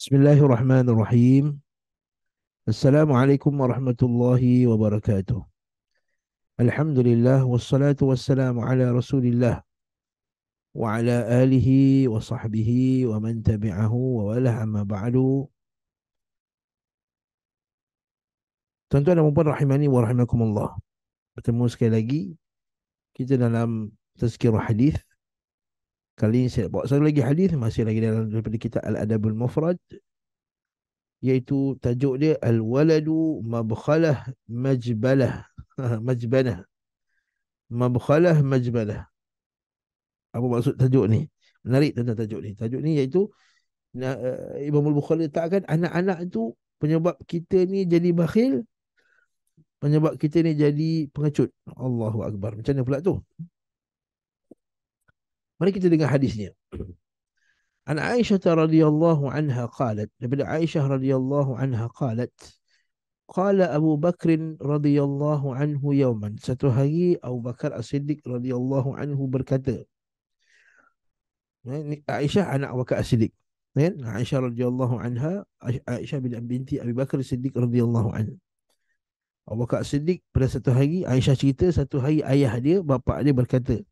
بسم الله الرحمن الرحيم السلام عليكم ورحمة الله وبركاته الحمد لله والصلاة والسلام على رسول الله وعلى آله وصحبه ومن تبعه ووله أما بعد Tuan-tuan dan rahimani wa rahimakumullah. Bertemu sekali lagi kita dalam tazkirah hadis Kali ini saya bawa satu lagi hadis masih lagi dalam daripada kitab Al-Adabul Mufrad iaitu tajuk dia Al-Waladu Mabkhalah Majbalah Majbanah Mabkhalah Majbalah Apa maksud tajuk ni? Menarik tentang tajuk ni. Tajuk ni iaitu nah, eh, Imam Al-Bukhari letakkan anak-anak itu penyebab kita ni jadi bakhil penyebab kita ni jadi pengecut. Allahu Akbar. Macam mana pula tu? Mari kita dengar hadisnya. An Aisyah radhiyallahu anha qalat, Nabi Aisyah radhiyallahu anha qalat, qala Abu Bakr radhiyallahu anhu yawman. Satu hari Abu Bakar As-Siddiq radhiyallahu anhu berkata. Aisyah anak Abu Bakar As-Siddiq. Ya, Aisyah radhiyallahu anha, Aisyah binti Abu Bakar As-Siddiq radhiyallahu anhu. Abu Bakar As-Siddiq pada satu hari Aisyah cerita satu hari ayah dia bapa dia berkata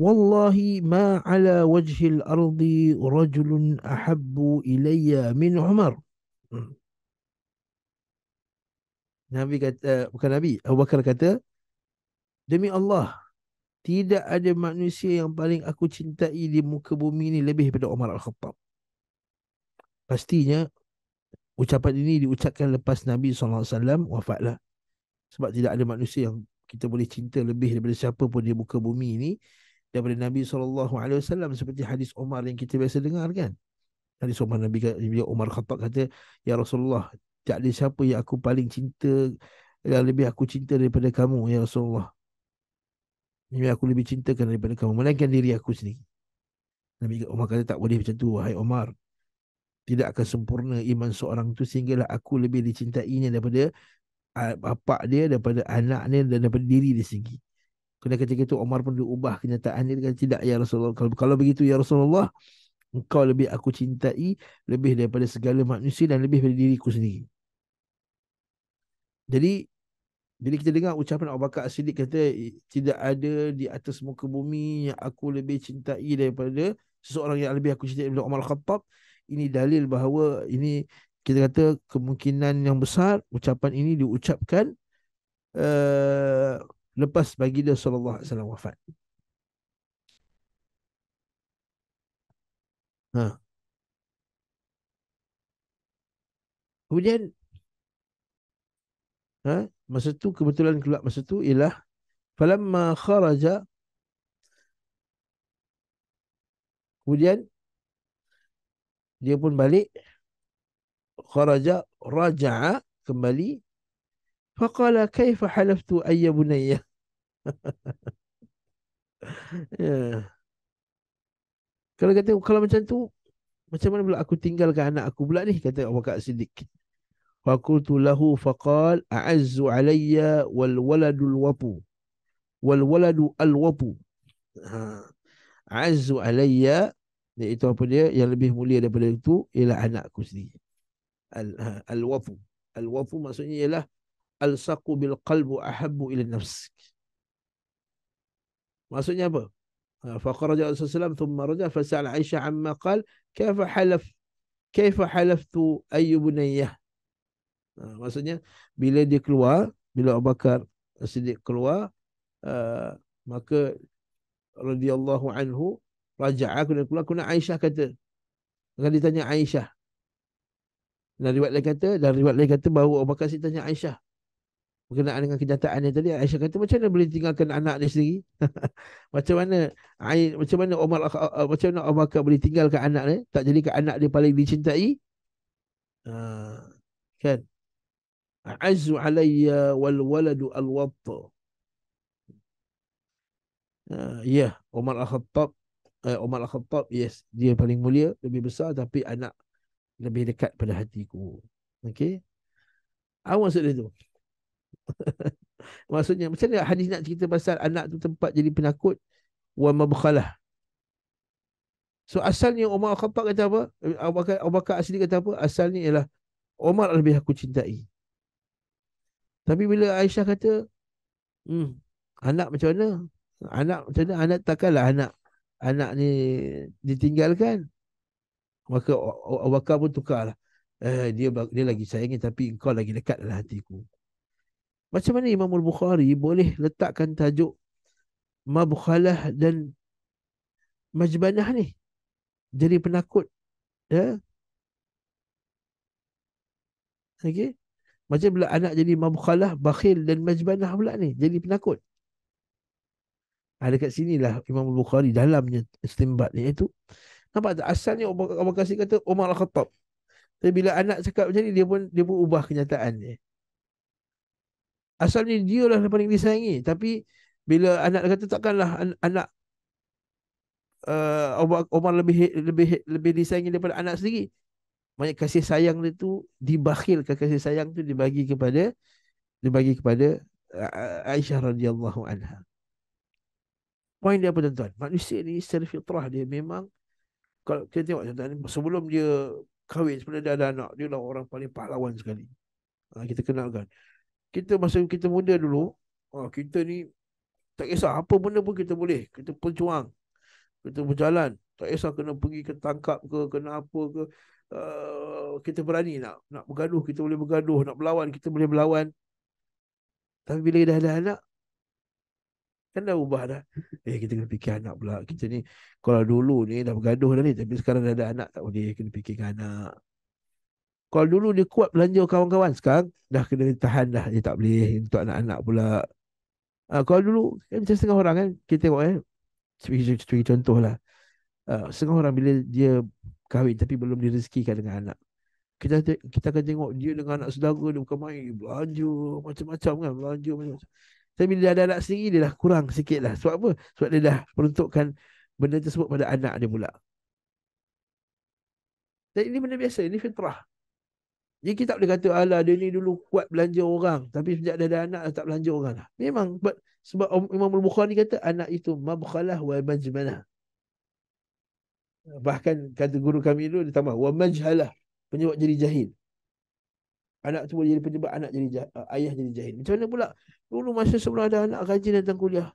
والله ما على وجه الأرض رجل أحب إلي من عمر Nabi kata, bukan Nabi, Abu Bakar kata, Demi Allah, tidak ada manusia yang paling aku cintai di muka bumi ini lebih daripada Umar Al-Khattab. Pastinya, ucapan ini diucapkan lepas Nabi SAW wafatlah. Sebab tidak ada manusia yang kita boleh cinta lebih daripada siapa pun di muka bumi ini daripada Nabi SAW seperti hadis Umar yang kita biasa dengar kan. Hadis Umar Nabi Umar Khattab kata, Ya Rasulullah, tak ada siapa yang aku paling cinta, yang lebih aku cinta daripada kamu, Ya Rasulullah. Yang aku lebih cintakan daripada kamu, melainkan diri aku sendiri. Nabi Umar kata, tak boleh macam tu, wahai Umar. Tidak akan sempurna iman seorang tu sehinggalah aku lebih dicintainya daripada bapak dia, daripada anak dia dan daripada diri dia sendiri. Kena ketika itu Omar pun diubah kenyataan dia kata tidak ya Rasulullah. Kalau, kalau begitu ya Rasulullah, engkau lebih aku cintai lebih daripada segala manusia dan lebih daripada diriku sendiri. Jadi bila kita dengar ucapan Abu Bakar siddiq kata tidak ada di atas muka bumi yang aku lebih cintai daripada seseorang yang lebih aku cintai daripada Umar Khattab, ini dalil bahawa ini kita kata kemungkinan yang besar ucapan ini diucapkan eh, lepas baginda sallallahu alaihi wasallam wafat. Ha. Kemudian ha, masa tu kebetulan keluar masa tu ialah falamma kharaja Kemudian dia pun balik kharaja raja'a kembali فقال كيف حلفت أي بنية Kalau kata kalau macam tu macam mana pula aku tinggalkan anak aku pula ni kata Abu Bakar Siddiq. Wa qultu lahu faqal a'azzu alayya wal waladu al wapu wal waladu al wapu. Ha. A'azzu alayya iaitu apa dia yang lebih mulia daripada itu ialah anakku sendiri. Al ha, al wapu. Al wapu maksudnya ialah Al alsaqu bil qalbu ahabbu ila nafsik. Maksudnya apa? Ha, fa kharaja Rasulullah thumma raja fa sa'al Aisyah amma qal kaifa halaf kaifa halaftu ayu bunayya. Ha, maksudnya bila dia keluar, bila Abu Bakar Siddiq keluar, uh, maka radhiyallahu anhu raja'a kena keluar kena Aisyah kata. Maka dia tanya Aisyah. Dan riwayat lain kata, dan riwayat lain kata bahawa Abu Bakar Siddiq tanya Aisyah berkenaan dengan kenyataan yang tadi Aisyah kata macam mana boleh tinggalkan anak dia sendiri macam mana Ain, macam mana Umar uh, uh, uh, macam mana Abu kau boleh tinggalkan anak dia tak jadi ke anak dia paling dicintai uh, kan azu alayya wal waladu al wat uh, ah, ya yeah. Umar Al-Khattab uh, eh, Umar Al-Khattab yes dia paling mulia lebih besar tapi anak lebih dekat pada hatiku okey awak maksud tu Maksudnya macam mana hadis nak cerita pasal anak tu tempat jadi penakut wa mabkhalah. So asalnya Umar Al-Khattab kata apa? Abu Bakar, Abu Bakar asli kata apa? Asalnya ialah Umar lebih aku cintai. Tapi bila Aisyah kata, hmm, anak macam mana? Anak macam mana? Anak takkanlah anak. Anak ni ditinggalkan. Maka Abu Bakar pun tukarlah. Eh, dia dia lagi sayangi tapi engkau lagi dekat dalam hatiku. Macam mana Imam Al-Bukhari boleh letakkan tajuk Mabukhalah dan Majbanah ni Jadi penakut Ya Okay Macam pula anak jadi Mabukhalah, Bakhil dan Majbanah pula ni Jadi penakut Ada ah, kat sini lah Imam Al-Bukhari dalamnya Istimbat ni itu Nampak tak asalnya Abu kasih kata Umar Al-Khattab Tapi bila anak cakap macam ni Dia pun dia pun ubah kenyataan dia asalnya dia lah yang paling disayangi tapi bila anak kata takkanlah anak uh, Omar lebih lebih lebih disayangi daripada anak sendiri banyak kasih sayang dia tu dibakhilkan kasih sayang tu dibagi kepada dibagi kepada uh, Aisyah radhiyallahu anha poin dia apa tuan-tuan manusia ni secara fitrah dia memang kalau kita tengok contoh ni sebelum dia kahwin sebelum dia ada anak dia lah orang paling pahlawan sekali ah, kita kenalkan kita masa kita muda dulu oh, kita ni tak kisah apa benda pun kita boleh kita perjuang kita berjalan tak kisah kena pergi ke tangkap ke kena apa ke uh, kita berani nak nak bergaduh kita boleh bergaduh nak berlawan kita boleh berlawan tapi bila dah ada anak kan dah ubah dah eh kita kena fikir anak pula kita ni kalau dulu ni dah bergaduh dah ni tapi sekarang dah ada anak tak boleh kena fikir anak kalau dulu dia kuat belanja kawan-kawan sekarang dah kena tahan dah dia tak boleh untuk anak-anak pula. Uh, kalau dulu kan macam setengah orang kan kita tengok eh sebagai contoh lah. Uh, setengah orang bila dia kahwin tapi belum direzekikan dengan anak. Kita kita akan tengok dia dengan anak saudara dia bukan main belanja macam-macam kan belanja macam-macam. Tapi bila dia ada anak sendiri dia dah kurang sikit lah. Sebab apa? Sebab dia dah peruntukkan benda tersebut pada anak dia pula. Dan ini benda biasa. Ini fitrah. Jadi kita tak boleh kata ala dia ni dulu kuat belanja orang tapi sejak dah ada anak dah tak belanja orang lah. Memang sebab Imam Al-Bukhari kata anak itu mabkhalah wa majmanah. Bahkan kata guru kami dulu dia tambah wa majhalah penyebab jadi jahil. Anak tu boleh jadi penyebab anak jadi jah, eh, ayah jadi jahil. Macam mana pula dulu masa sebelum ada anak rajin datang kuliah.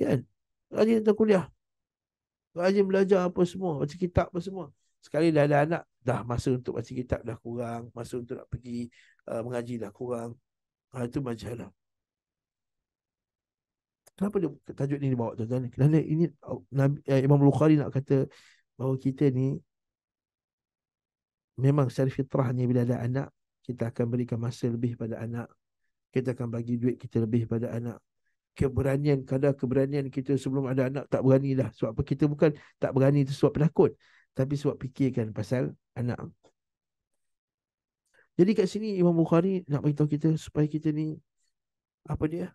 Kan? Rajin datang kuliah. Rajin belajar apa semua. Baca kitab apa semua. Sekali dah ada anak, dah masa untuk baca kitab dah kurang, masa untuk nak pergi uh, mengaji dah kurang. Ha, itu majalah. Kenapa dia, tajuk ini dibawa tuan-tuan? Kerana ini oh, Nabi, eh, Imam Bukhari nak kata bahawa kita ni memang secara fitrahnya bila ada anak, kita akan berikan masa lebih pada anak. Kita akan bagi duit kita lebih pada anak. Keberanian, kadang keberanian kita sebelum ada anak tak berani dah. Sebab apa kita bukan tak berani itu sebab penakut tapi sebab fikirkan pasal anak. Jadi kat sini Imam Bukhari nak beritahu kita supaya kita ni apa dia?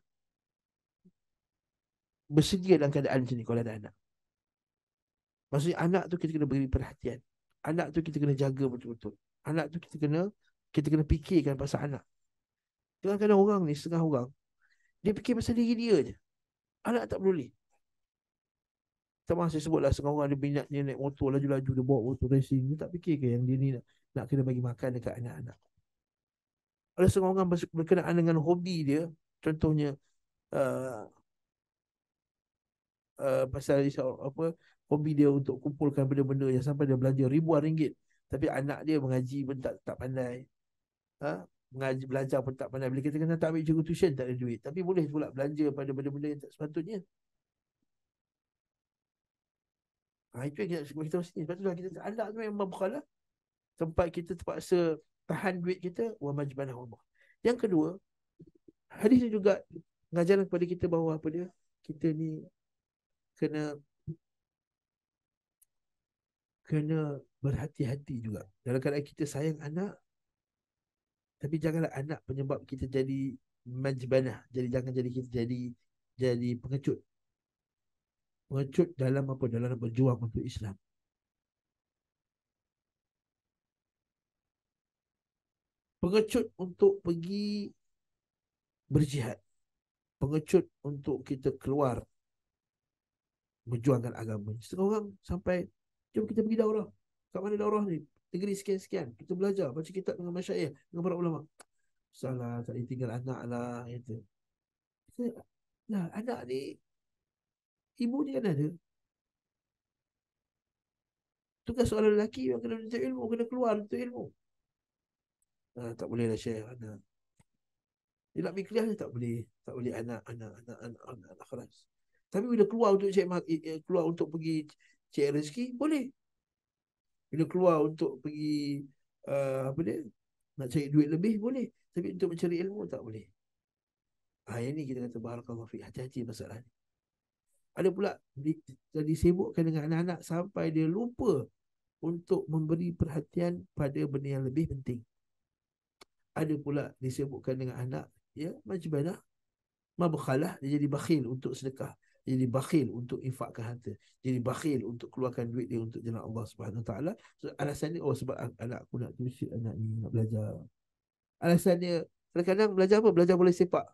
Bersedia dalam keadaan macam ni kalau ada anak. Maksudnya anak tu kita kena beri perhatian. Anak tu kita kena jaga betul-betul. Anak tu kita kena kita kena fikirkan pasal anak. Kadang-kadang orang ni, setengah orang, dia fikir pasal diri dia je. Anak tak boleh. Sama saya sebutlah seorang ada minat dia naik motor laju-laju dia bawa motor racing dia tak fikir ke yang dia ni nak, nak kena bagi makan dekat anak-anak. Ada seorang orang berkenaan dengan hobi dia contohnya uh, uh, pasal apa hobi dia untuk kumpulkan benda-benda yang sampai dia belanja ribuan ringgit tapi anak dia mengaji pun tak, tak pandai ha? mengaji belajar pun tak pandai bila kita kena tak ambil cikgu tuition tak ada duit tapi boleh pula belanja pada benda-benda yang tak sepatutnya Ha, itu yang kita nak kita sini. Sebab tu lah kita anak tu yang membukalah tempat kita terpaksa tahan duit kita wa majbanah wa Yang kedua, hadis ni juga mengajarkan kepada kita bahawa apa dia? Kita ni kena kena berhati-hati juga. Dalam keadaan kita sayang anak, tapi janganlah anak penyebab kita jadi majbanah. Jadi jangan jadi kita jadi jadi pengecut wujud dalam apa dalam berjuang untuk Islam. Pengecut untuk pergi berjihad. Pengecut untuk kita keluar berjuangkan agama. Setengah orang sampai jom kita pergi daurah. Kat mana daurah ni? Negeri sekian-sekian. Kita belajar baca kitab dengan masyair, dengan para ulama. Salah, tak tinggal anak lah. Gitu. Nah, anak ni Ibu dia kan ada. Itu kan soalan lelaki yang kena minta ilmu, kena keluar untuk ilmu. Ha, tak boleh lah share anak. Dia nak mikriah je tak boleh. Tak boleh anak, anak, anak, anak, anak, anak, anak. Tapi bila keluar untuk cek eh, eh, keluar untuk pergi cek rezeki, boleh. Bila keluar untuk pergi uh, apa dia? Nak cari duit lebih boleh. Tapi untuk mencari ilmu tak boleh. Ha, yang ni kita kata barakallahu fi hati-hati masalah ni. Ada pula dia sibukkan dengan anak-anak sampai dia lupa untuk memberi perhatian pada benda yang lebih penting. Ada pula disebutkan dengan anak, ya macam mana? Mabukalah, dia jadi bakhil untuk sedekah. Jadi bakhil untuk infakkan harta. Jadi bakhil untuk keluarkan duit dia untuk jalan Allah Subhanahu Taala. So, alasan dia, oh sebab anak aku nak tuisi, anak ni nak belajar. Alasannya, kadang-kadang belajar apa? Belajar boleh sepak.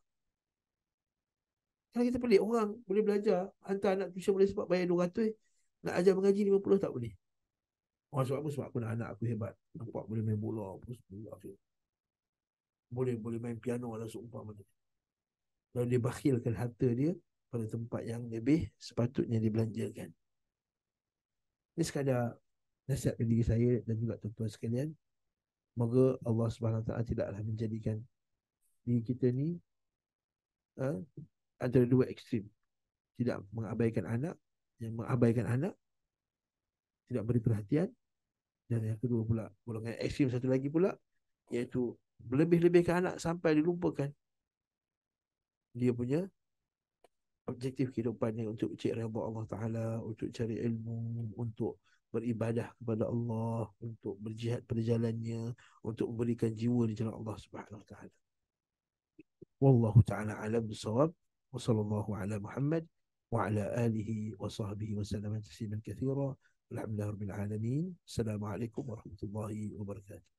Kalau kita pelik orang boleh belajar hantar anak tuition boleh sebab bayar 200 eh. Nak ajar mengaji 50 tak boleh. Oh, sebab apa? Sebab aku nak anak aku hebat. Nampak boleh main bola. Boleh boleh main piano lah seumpama dia. Lalu dia bakhilkan harta dia pada tempat yang lebih sepatutnya dibelanjakan. Ini sekadar nasihat dari saya dan juga tuan-tuan sekalian. Moga Allah SWT tidaklah menjadikan diri kita ni ha, antara dua ekstrim. Tidak mengabaikan anak, yang mengabaikan anak, tidak beri perhatian. Dan yang kedua pula, golongan ekstrim satu lagi pula, iaitu lebih lebihkan anak sampai dilupakan dia punya objektif kehidupannya untuk cari rahmat Allah Ta'ala, untuk cari ilmu, untuk beribadah kepada Allah, untuk berjihad pada jalannya, untuk memberikan jiwa di jalan Allah Subhanahu Wa Ta'ala. Wallahu ta'ala alam sawab. وصلى الله على محمد وعلى آله وصحبه وسلم تسليما كثيرا والحمد لله رب العالمين السلام عليكم ورحمة الله وبركاته